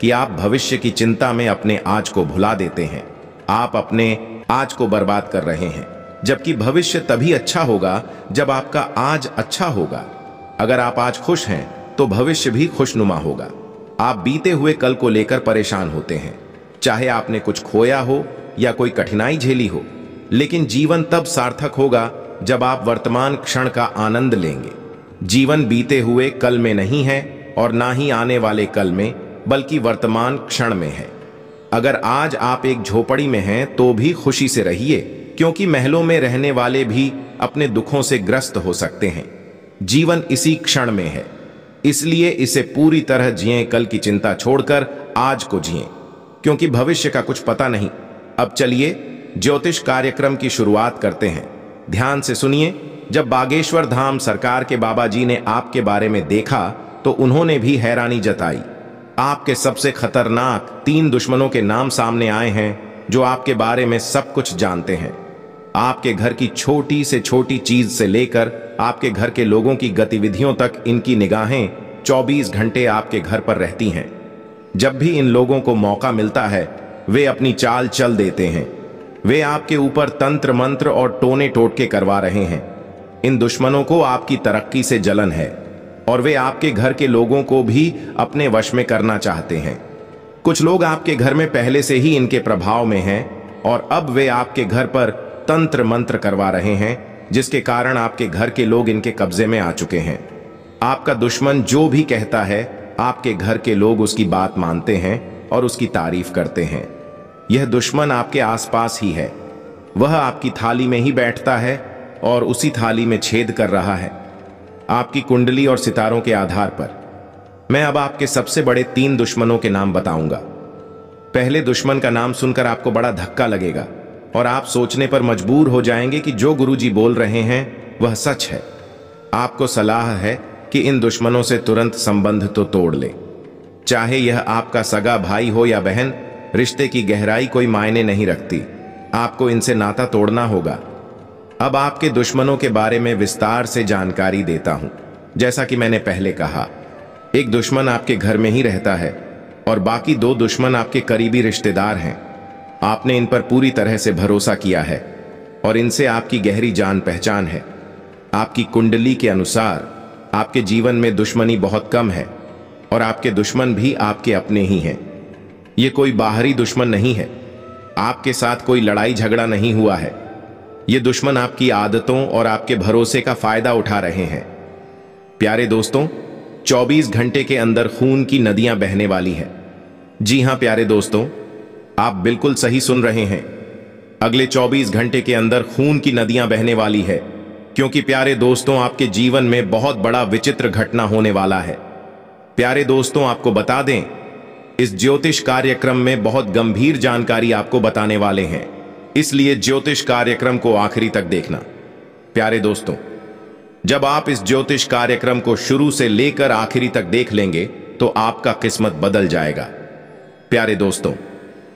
कि आप भविष्य की चिंता में अपने आज को भुला देते हैं आप अपने आज को बर्बाद कर रहे हैं जबकि भविष्य तभी अच्छा होगा जब आपका आज अच्छा होगा अगर आप आज खुश हैं तो भविष्य भी खुशनुमा होगा आप बीते हुए कल को लेकर परेशान होते हैं चाहे आपने कुछ खोया हो या कोई कठिनाई झेली हो लेकिन जीवन तब सार्थक होगा जब आप वर्तमान क्षण का आनंद लेंगे जीवन बीते हुए कल में नहीं है और ना ही आने वाले कल में बल्कि वर्तमान क्षण में है अगर आज आप एक झोपड़ी में हैं तो भी खुशी से रहिए क्योंकि महलों में रहने वाले भी अपने दुखों से ग्रस्त हो सकते हैं जीवन इसी क्षण में है इसलिए इसे पूरी तरह जिए कल की चिंता छोड़कर आज को जिए क्योंकि भविष्य का कुछ पता नहीं अब चलिए ज्योतिष कार्यक्रम की शुरुआत करते हैं ध्यान से सुनिए जब बागेश्वर धाम सरकार के बाबा जी ने आपके बारे में देखा तो उन्होंने भी हैरानी जताई आपके सबसे खतरनाक तीन दुश्मनों के नाम सामने आए हैं जो आपके बारे में सब कुछ जानते हैं आपके घर की छोटी से छोटी चीज से लेकर आपके घर के लोगों की गतिविधियों तक इनकी निगाहें 24 घंटे आपके घर पर रहती हैं जब भी इन लोगों को मौका मिलता है वे अपनी चाल चल देते हैं वे आपके ऊपर तंत्र मंत्र और टोने टोटके करवा रहे हैं इन दुश्मनों को आपकी तरक्की से जलन है और वे आपके घर के लोगों को भी अपने वश में करना चाहते हैं कुछ लोग आपके घर में पहले से ही इनके प्रभाव में हैं और अब वे आपके घर पर तंत्र मंत्र करवा रहे हैं जिसके कारण आपके घर के लोग इनके कब्जे में आ चुके हैं आपका दुश्मन जो भी कहता है आपके घर के लोग उसकी बात मानते हैं और उसकी तारीफ करते हैं यह दुश्मन आपके आसपास ही है वह आपकी थाली में ही बैठता है और उसी थाली में छेद कर रहा है आपकी कुंडली और सितारों के आधार पर मैं अब आपके सबसे बड़े तीन दुश्मनों के नाम बताऊंगा पहले दुश्मन का नाम सुनकर आपको बड़ा धक्का लगेगा और आप सोचने पर मजबूर हो जाएंगे कि जो गुरुजी बोल रहे हैं वह सच है आपको सलाह है कि इन दुश्मनों से तुरंत संबंध तो तोड़ ले चाहे यह आपका सगा भाई हो या बहन रिश्ते की गहराई कोई मायने नहीं रखती आपको इनसे नाता तोड़ना होगा अब आपके दुश्मनों के बारे में विस्तार से जानकारी देता हूं जैसा कि मैंने पहले कहा एक दुश्मन आपके घर में ही रहता है और बाकी दो दुश्मन आपके करीबी रिश्तेदार हैं आपने इन पर पूरी तरह से भरोसा किया है और इनसे आपकी गहरी जान पहचान है आपकी कुंडली के अनुसार आपके जीवन में दुश्मनी बहुत कम है और आपके दुश्मन भी आपके अपने ही हैं ये कोई बाहरी दुश्मन नहीं है आपके साथ कोई लड़ाई झगड़ा नहीं हुआ है ये दुश्मन आपकी आदतों और आपके भरोसे का फायदा उठा रहे हैं प्यारे दोस्तों 24 घंटे के अंदर खून की नदियां बहने वाली हैं जी हां प्यारे दोस्तों आप बिल्कुल सही सुन रहे हैं अगले 24 घंटे के अंदर खून की नदियां बहने वाली है क्योंकि प्यारे दोस्तों आपके जीवन में बहुत बड़ा विचित्र घटना होने वाला है प्यारे दोस्तों आपको बता दें इस ज्योतिष कार्यक्रम में बहुत गंभीर जानकारी आपको बताने वाले हैं इसलिए ज्योतिष कार्यक्रम को आखिरी तक देखना प्यारे दोस्तों जब आप इस ज्योतिष कार्यक्रम को शुरू से लेकर आखिरी तक देख लेंगे तो आपका किस्मत बदल जाएगा प्यारे दोस्तों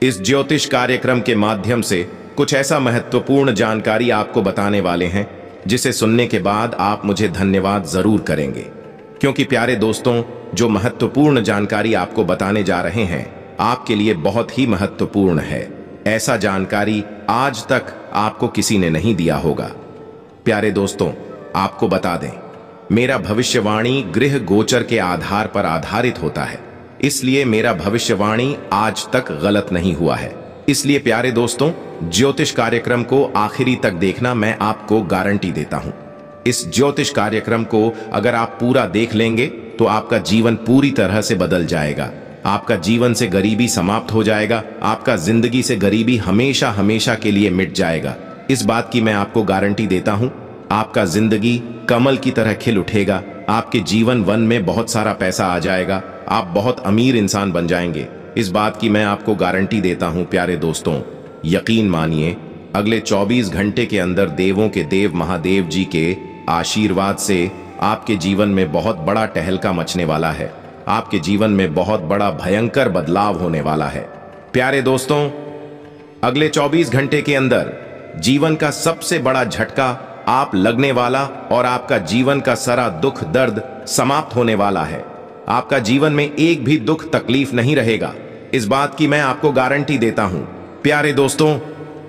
इस ज्योतिष कार्यक्रम के माध्यम से कुछ ऐसा महत्वपूर्ण जानकारी आपको बताने वाले हैं जिसे सुनने के बाद आप मुझे धन्यवाद जरूर करेंगे क्योंकि प्यारे दोस्तों जो महत्वपूर्ण जानकारी आपको बताने जा रहे हैं आपके लिए बहुत ही महत्वपूर्ण है ऐसा जानकारी आज तक आपको किसी ने नहीं दिया होगा प्यारे दोस्तों आपको बता दें मेरा भविष्यवाणी गृह गोचर के आधार पर आधारित होता है इसलिए मेरा भविष्यवाणी आज तक गलत नहीं हुआ है इसलिए प्यारे दोस्तों ज्योतिष कार्यक्रम को आखिरी तक देखना मैं आपको गारंटी देता हूं इस ज्योतिष कार्यक्रम को अगर आप पूरा देख लेंगे तो आपका जीवन पूरी तरह से बदल जाएगा आपका जीवन से गरीबी समाप्त हो जाएगा आपका जिंदगी से गरीबी हमेशा हमेशा के लिए मिट जाएगा इस बात की मैं आपको गारंटी देता हूं आपका जिंदगी कमल की तरह खिल उठेगा आपके जीवन वन में बहुत सारा पैसा आ जाएगा आप बहुत अमीर इंसान बन जाएंगे इस बात की मैं आपको गारंटी देता हूं प्यारे दोस्तों यकीन मानिए अगले 24 घंटे के अंदर देवों के देव महादेव जी के आशीर्वाद से आपके जीवन में बहुत बड़ा टहलका मचने वाला है आपके जीवन में बहुत बड़ा भयंकर बदलाव होने वाला है प्यारे दोस्तों अगले 24 घंटे के अंदर जीवन का सबसे बड़ा झटका आप लगने वाला और आपका जीवन का सारा दुख दर्द समाप्त होने वाला है आपका जीवन में एक भी दुख तकलीफ नहीं रहेगा इस बात की मैं आपको गारंटी देता हूं प्यारे दोस्तों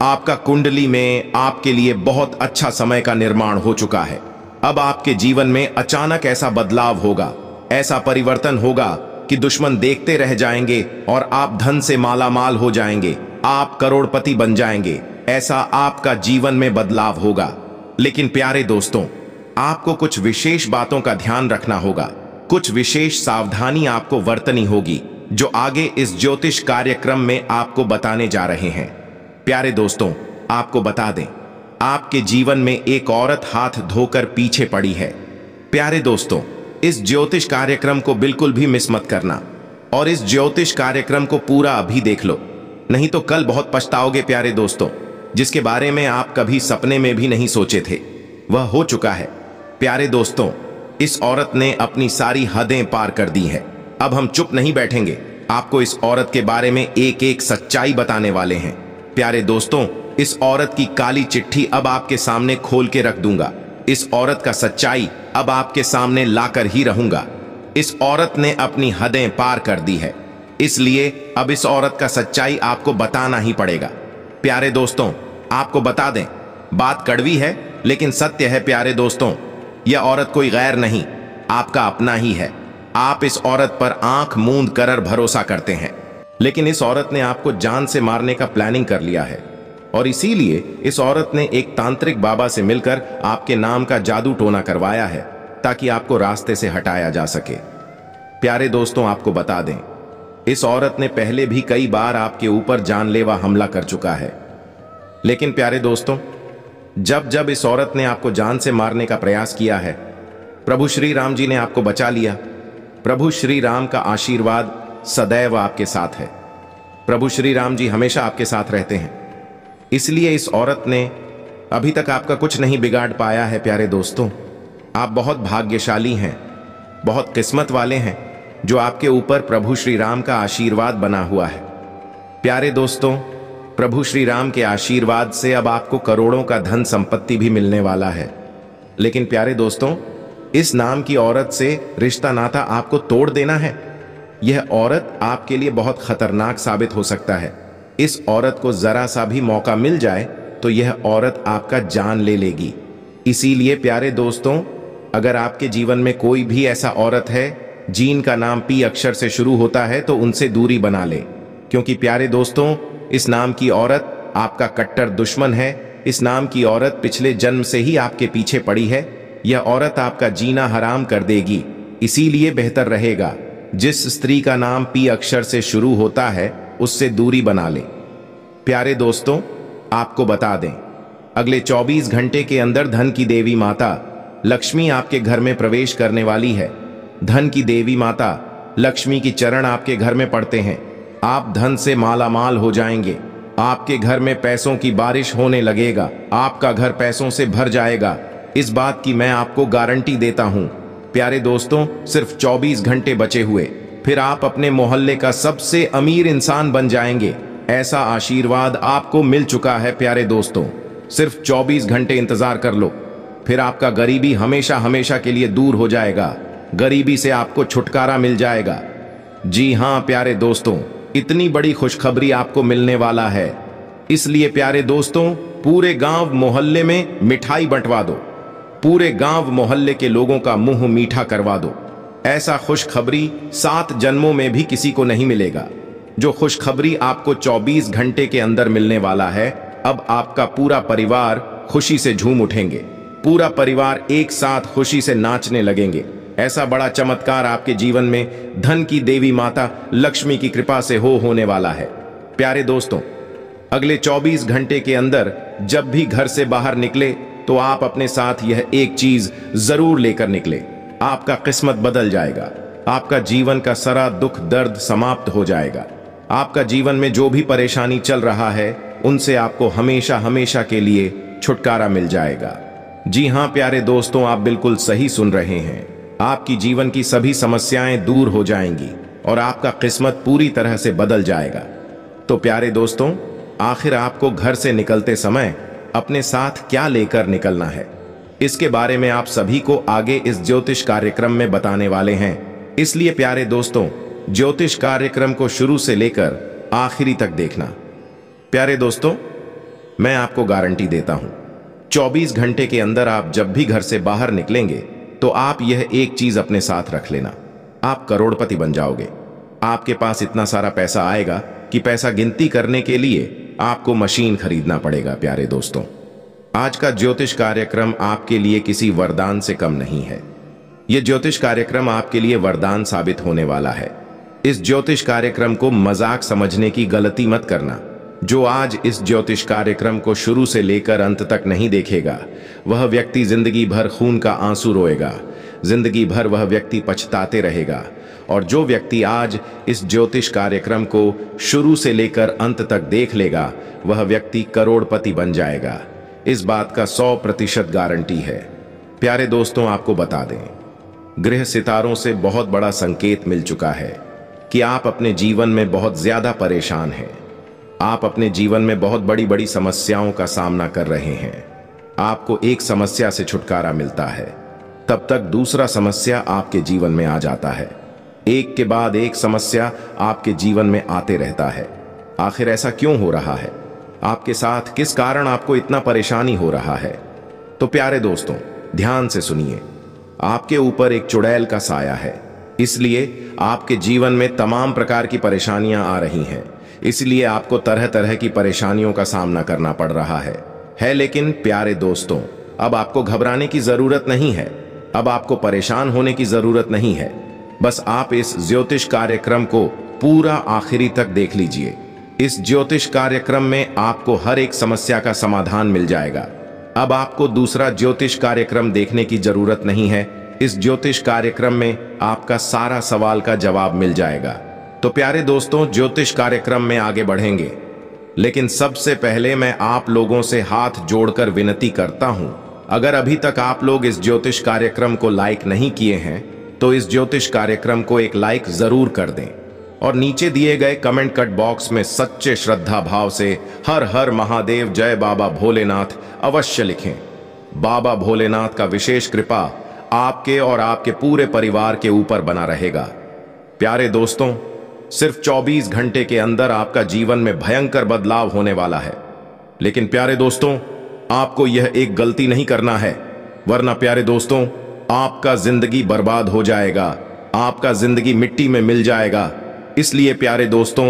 आपका कुंडली में आपके लिए बहुत अच्छा समय का निर्माण हो चुका है अब आपके जीवन में अचानक ऐसा बदलाव होगा ऐसा परिवर्तन होगा कि दुश्मन देखते रह जाएंगे और आप धन से मालामाल हो जाएंगे आप करोड़पति बन जाएंगे ऐसा आपका जीवन में बदलाव होगा लेकिन प्यारे दोस्तों आपको कुछ विशेष बातों का ध्यान रखना होगा कुछ विशेष सावधानी आपको वर्तनी होगी जो आगे इस ज्योतिष कार्यक्रम में आपको बताने जा रहे हैं प्यारे दोस्तों आपको बता दें आपके जीवन में एक औरत हाथ धोकर पीछे पड़ी है प्यारे दोस्तों इस ज्योतिष कार्यक्रम को बिल्कुल भी मिस मत करना और इस ज्योतिष कार्यक्रम को पूरा अभी देख लो नहीं तो कल बहुत पछताओगे प्यारे दोस्तों जिसके बारे में आप कभी सपने में भी नहीं सोचे थे वह हो चुका है प्यारे दोस्तों इस औरत ने अपनी सारी हदें पार कर दी हैं अब हम चुप नहीं बैठेंगे आपको इस औरत के बारे में एक एक सच्चाई बताने वाले हैं प्यारे दोस्तों इस औरत की काली चिट्ठी अब आपके सामने खोल के रख दूंगा इस औरत का सच्चाई अब आपके सामने लाकर ही रहूंगा इस औरत ने अपनी हदें पार कर दी है इसलिए अब इस औरत का सच्चाई आपको बताना ही पड़ेगा प्यारे दोस्तों आपको बता दें बात कड़वी है लेकिन सत्य है प्यारे दोस्तों यह औरत कोई गैर नहीं आपका अपना ही है आप इस औरत पर आंख मूंद कर भरोसा करते हैं लेकिन इस औरत ने आपको जान से मारने का प्लानिंग कर लिया है और इसीलिए इस औरत ने एक तांत्रिक बाबा से मिलकर आपके नाम का जादू टोना करवाया है ताकि आपको रास्ते से हटाया जा सके प्यारे दोस्तों आपको बता दें इस औरत ने पहले भी कई बार आपके ऊपर जानलेवा हमला कर चुका है लेकिन प्यारे दोस्तों जब जब इस औरत ने आपको जान से मारने का प्रयास किया है प्रभु श्री राम जी ने आपको बचा लिया प्रभु श्री राम का आशीर्वाद सदैव आपके साथ है प्रभु श्री राम जी हमेशा आपके साथ रहते हैं इसलिए इस औरत ने अभी तक आपका कुछ नहीं बिगाड़ पाया है प्यारे दोस्तों आप बहुत भाग्यशाली हैं बहुत किस्मत वाले हैं जो आपके ऊपर प्रभु श्री राम का आशीर्वाद बना हुआ है प्यारे दोस्तों प्रभु श्री राम के आशीर्वाद से अब आपको करोड़ों का धन संपत्ति भी मिलने वाला है लेकिन प्यारे दोस्तों इस नाम की औरत से रिश्ता नाता आपको तोड़ देना है यह औरत आपके लिए बहुत खतरनाक साबित हो सकता है इस औरत को जरा सा भी मौका मिल जाए तो यह औरत आपका जान ले लेगी इसीलिए प्यारे दोस्तों अगर आपके जीवन में कोई भी ऐसा औरत है जीन का नाम पी अक्षर से शुरू होता है तो उनसे दूरी बना ले क्योंकि प्यारे दोस्तों नाम की औरत आपका कट्टर दुश्मन है इस नाम की औरत पिछले जन्म से ही आपके पीछे पड़ी है यह औरत आपका जीना हराम कर देगी इसीलिए बेहतर रहेगा जिस स्त्री का नाम पी अक्षर से शुरू होता है उससे दूरी बना लें प्यारे दोस्तों आपको बता दें अगले 24 घंटे के अंदर धन की देवी माता लक्ष्मी आपके घर में प्रवेश करने वाली है धन की देवी माता लक्ष्मी की चरण आपके घर में पड़ते हैं आप धन से मालामाल हो जाएंगे आपके घर में पैसों की बारिश होने लगेगा आपका घर पैसों से भर जाएगा इस बात की मैं आपको गारंटी देता हूँ प्यारे दोस्तों सिर्फ 24 घंटे बचे हुए फिर आप अपने मोहल्ले का सबसे अमीर इंसान बन जाएंगे ऐसा आशीर्वाद आपको मिल चुका है प्यारे दोस्तों सिर्फ 24 घंटे इंतजार कर लो फिर आपका गरीबी हमेशा हमेशा के लिए दूर हो जाएगा गरीबी से आपको छुटकारा मिल जाएगा जी हाँ प्यारे दोस्तों इतनी बड़ी खुशखबरी आपको मिलने वाला है इसलिए प्यारे दोस्तों पूरे गांव मोहल्ले में मिठाई बंटवा दो पूरे गांव मोहल्ले के लोगों का मुंह मीठा करवा दो ऐसा खुशखबरी सात जन्मों में भी किसी को नहीं मिलेगा जो खुशखबरी आपको 24 घंटे के अंदर मिलने वाला है अब आपका पूरा परिवार खुशी से झूम उठेंगे पूरा परिवार एक साथ खुशी से नाचने लगेंगे ऐसा बड़ा चमत्कार आपके जीवन में धन की देवी माता लक्ष्मी की कृपा से हो होने वाला है प्यारे दोस्तों अगले 24 घंटे के अंदर जब भी घर से बाहर निकले तो आप अपने साथ यह एक चीज जरूर लेकर निकले आपका किस्मत बदल जाएगा आपका जीवन का सरा दुख दर्द समाप्त हो जाएगा आपका जीवन में जो भी परेशानी चल रहा है उनसे आपको हमेशा हमेशा के लिए छुटकारा मिल जाएगा जी हाँ प्यारे दोस्तों आप बिल्कुल सही सुन रहे हैं आपकी जीवन की सभी समस्याएं दूर हो जाएंगी और आपका किस्मत पूरी तरह से बदल जाएगा तो प्यारे दोस्तों आखिर आपको घर से निकलते समय अपने साथ क्या लेकर निकलना है इसके बारे में आप सभी को आगे इस ज्योतिष कार्यक्रम में बताने वाले हैं इसलिए प्यारे दोस्तों ज्योतिष कार्यक्रम को शुरू से लेकर आखिरी तक देखना प्यारे दोस्तों मैं आपको गारंटी देता हूं 24 घंटे के अंदर आप जब भी घर से बाहर निकलेंगे तो आप यह एक चीज अपने साथ रख लेना आप करोड़पति बन जाओगे आपके पास इतना सारा पैसा आएगा कि पैसा गिनती करने के लिए आपको मशीन खरीदना पड़ेगा प्यारे दोस्तों आज का ज्योतिष कार्यक्रम आपके लिए किसी वरदान से कम नहीं है यह ज्योतिष कार्यक्रम आपके लिए वरदान साबित होने वाला है इस ज्योतिष कार्यक्रम को मजाक समझने की गलती मत करना जो आज इस ज्योतिष कार्यक्रम को शुरू से लेकर अंत तक नहीं देखेगा वह व्यक्ति जिंदगी भर खून का आंसू रोएगा जिंदगी भर वह व्यक्ति पछताते रहेगा और जो व्यक्ति आज इस ज्योतिष कार्यक्रम को शुरू से लेकर अंत तक देख लेगा वह व्यक्ति करोड़पति बन जाएगा इस बात का सौ प्रतिशत गारंटी है प्यारे दोस्तों आपको बता दें गृह सितारों से बहुत बड़ा संकेत मिल चुका है कि आप अपने जीवन में बहुत ज्यादा परेशान हैं आप अपने जीवन में बहुत बड़ी बड़ी समस्याओं का सामना कर रहे हैं आपको एक समस्या से छुटकारा मिलता है तब तक दूसरा समस्या आपके जीवन में आ जाता है एक के बाद एक समस्या आपके जीवन में आते रहता है आखिर ऐसा क्यों हो रहा है आपके साथ किस कारण आपको इतना परेशानी हो रहा है तो प्यारे दोस्तों ध्यान से सुनिए आपके ऊपर एक चुड़ैल का साया है इसलिए आपके जीवन में तमाम प्रकार की परेशानियां आ रही हैं इसलिए आपको तरह तरह की परेशानियों का सामना करना पड़ रहा है है लेकिन प्यारे दोस्तों अब आपको घबराने की जरूरत नहीं है अब आपको परेशान होने की जरूरत नहीं है बस आप इस ज्योतिष कार्यक्रम को पूरा आखिरी तक देख लीजिए इस ज्योतिष कार्यक्रम में आपको हर एक समस्या का समाधान मिल जाएगा अब आपको दूसरा ज्योतिष कार्यक्रम देखने की जरूरत नहीं है इस ज्योतिष कार्यक्रम में आपका सारा सवाल का जवाब मिल जाएगा तो प्यारे दोस्तों ज्योतिष कार्यक्रम में आगे बढ़ेंगे लेकिन सबसे पहले मैं आप लोगों से हाथ जोड़कर विनती करता हूं अगर अभी तक आप लोग इस ज्योतिष कार्यक्रम को लाइक नहीं किए हैं तो इस ज्योतिष कार्यक्रम को एक लाइक जरूर कर दें और नीचे दिए गए कमेंट कट बॉक्स में सच्चे श्रद्धा भाव से हर हर महादेव जय बाबा भोलेनाथ अवश्य लिखें बाबा भोलेनाथ का विशेष कृपा आपके और आपके पूरे परिवार के ऊपर बना रहेगा प्यारे दोस्तों सिर्फ 24 घंटे के अंदर आपका जीवन में भयंकर बदलाव होने वाला है लेकिन प्यारे दोस्तों आपको यह एक गलती नहीं करना है वरना प्यारे दोस्तों आपका जिंदगी बर्बाद हो जाएगा आपका जिंदगी मिट्टी में मिल जाएगा इसलिए प्यारे दोस्तों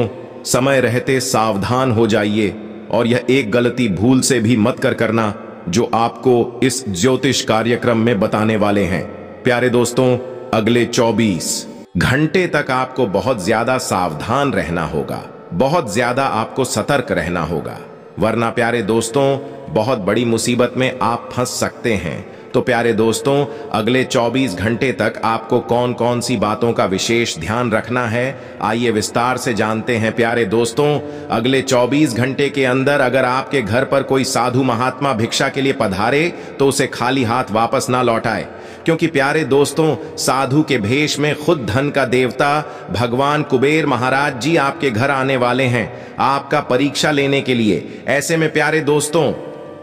समय रहते सावधान हो जाइए और यह एक गलती भूल से भी मत कर करना जो आपको इस ज्योतिष कार्यक्रम में बताने वाले हैं प्यारे दोस्तों अगले 24 घंटे तक आपको बहुत ज्यादा सावधान रहना होगा बहुत ज्यादा आपको सतर्क रहना होगा वरना प्यारे दोस्तों बहुत बड़ी मुसीबत में आप फंस सकते हैं तो प्यारे दोस्तों अगले 24 घंटे तक आपको कौन कौन सी बातों का विशेष ध्यान रखना है आइए विस्तार से जानते हैं प्यारे दोस्तों अगले 24 घंटे के अंदर अगर आपके घर पर कोई साधु महात्मा भिक्षा के लिए पधारे तो उसे खाली हाथ वापस ना लौटाए क्योंकि प्यारे दोस्तों साधु के भेष में खुद धन का देवता भगवान कुबेर महाराज जी आपके घर आने वाले हैं आपका परीक्षा लेने के लिए ऐसे में प्यारे दोस्तों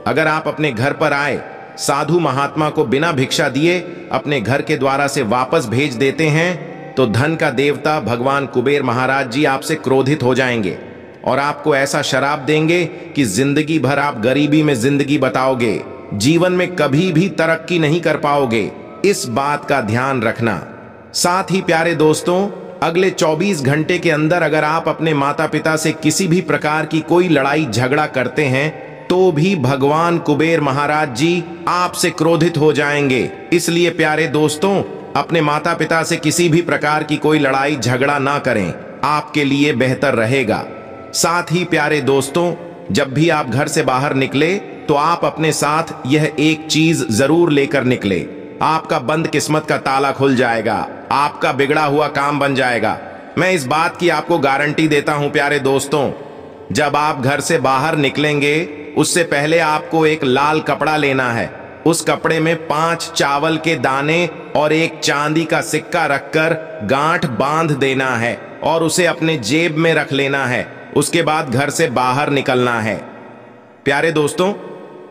अगर आप अपने घर पर आए साधु महात्मा को बिना भिक्षा दिए अपने घर के द्वारा से वापस भेज देते हैं तो धन का देवता भगवान कुबेर महाराज जी आपसे क्रोधित हो जाएंगे और आपको ऐसा शराब देंगे कि जिंदगी भर आप गरीबी में जिंदगी बताओगे जीवन में कभी भी तरक्की नहीं कर पाओगे इस बात का ध्यान रखना साथ ही प्यारे दोस्तों अगले 24 घंटे के अंदर अगर आप अपने माता पिता से किसी भी प्रकार की कोई लड़ाई झगड़ा करते हैं तो भी भगवान कुबेर महाराज जी आपसे क्रोधित हो जाएंगे इसलिए प्यारे दोस्तों अपने माता पिता से किसी भी प्रकार की कोई लड़ाई झगड़ा ना करें आपके लिए बेहतर रहेगा साथ ही प्यारे दोस्तों जब भी आप घर से बाहर निकले तो आप अपने साथ यह एक चीज जरूर लेकर निकले आपका बंद किस्मत का ताला खुल जाएगा आपका बिगड़ा हुआ काम बन जाएगा मैं इस बात की आपको गारंटी देता हूं प्यारे दोस्तों जब आप घर से बाहर निकलेंगे उससे पहले आपको एक लाल कपड़ा लेना है उस कपड़े में पांच चावल के दाने और एक चांदी का सिक्का रखकर गांठ बांध देना है और उसे अपने जेब में रख लेना है उसके बाद घर से बाहर निकलना है प्यारे दोस्तों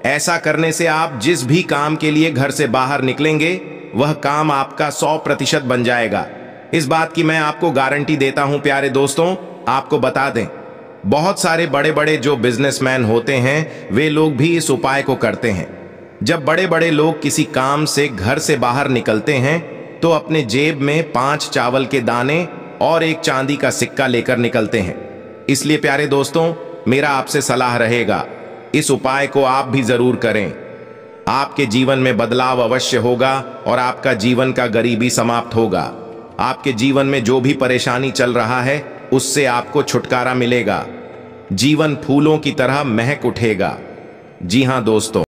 ऐसा करने से आप जिस भी काम के लिए घर से बाहर निकलेंगे वह काम आपका सौ प्रतिशत बन जाएगा इस बात की मैं आपको गारंटी देता हूं प्यारे दोस्तों आपको बता दें बहुत सारे बड़े बड़े जो बिजनेसमैन होते हैं वे लोग भी इस उपाय को करते हैं जब बड़े बड़े लोग किसी काम से घर से बाहर निकलते हैं तो अपने जेब में पांच चावल के दाने और एक चांदी का सिक्का लेकर निकलते हैं इसलिए प्यारे दोस्तों मेरा आपसे सलाह रहेगा इस उपाय को आप भी जरूर करें आपके जीवन में बदलाव अवश्य होगा और आपका जीवन का गरीबी समाप्त होगा आपके जीवन में जो भी परेशानी चल रहा है उससे आपको छुटकारा मिलेगा जीवन फूलों की तरह महक उठेगा जी हां दोस्तों